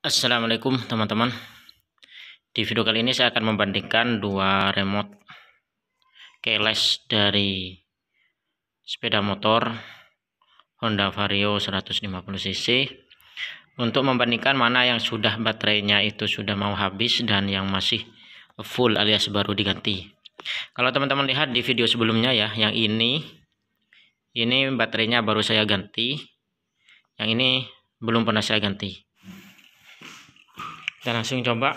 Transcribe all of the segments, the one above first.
Assalamualaikum teman-teman Di video kali ini saya akan membandingkan dua remote keyless dari sepeda motor Honda Vario 150cc untuk membandingkan mana yang sudah baterainya itu sudah mau habis dan yang masih full alias baru diganti kalau teman-teman lihat di video sebelumnya ya yang ini ini baterainya baru saya ganti yang ini belum pernah saya ganti kita langsung coba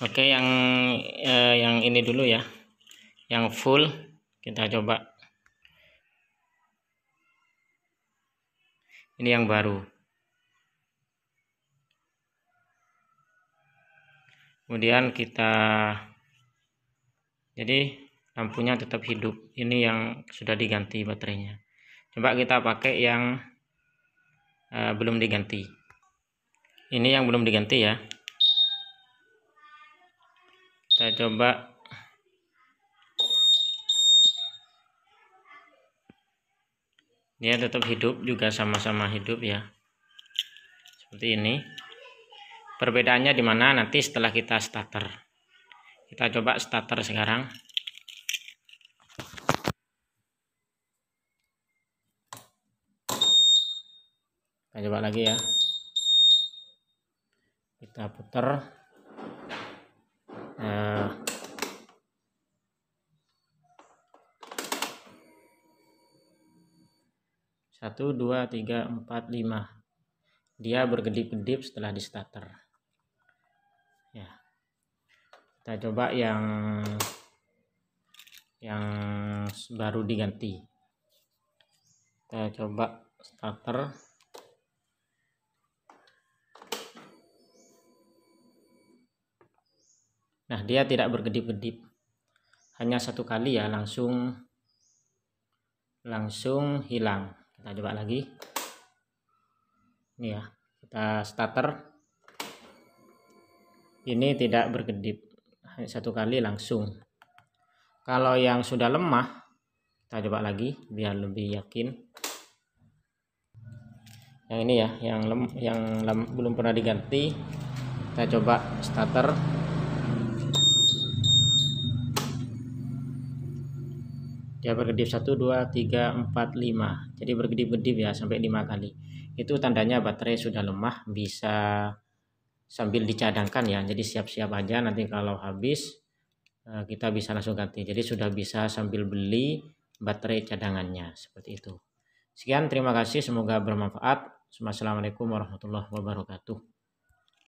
oke yang eh, yang ini dulu ya yang full kita coba ini yang baru kemudian kita jadi lampunya tetap hidup ini yang sudah diganti baterainya coba kita pakai yang uh, belum diganti ini yang belum diganti ya kita coba dia tetap hidup juga sama-sama hidup ya seperti ini perbedaannya dimana nanti setelah kita starter kita coba starter sekarang kita coba lagi ya kita putar nah satu dua tiga empat lima dia berkedip kedip setelah di starter ya kita coba yang yang baru diganti kita coba starter Nah, dia tidak berkedip-kedip Hanya satu kali ya langsung langsung hilang. Kita coba lagi. Ini ya, kita starter. Ini tidak berkedip Hanya satu kali langsung. Kalau yang sudah lemah, kita coba lagi biar lebih yakin. Yang ini ya, yang lem, yang lem, belum pernah diganti. Kita coba starter. ya berkedip 1 2 3 4 5 jadi berkedip-kedip ya sampai 5 kali itu tandanya baterai sudah lemah bisa sambil dicadangkan ya jadi siap-siap aja nanti kalau habis eh, kita bisa langsung ganti jadi sudah bisa sambil beli baterai cadangannya seperti itu sekian terima kasih semoga bermanfaat Assalamualaikum warahmatullahi wabarakatuh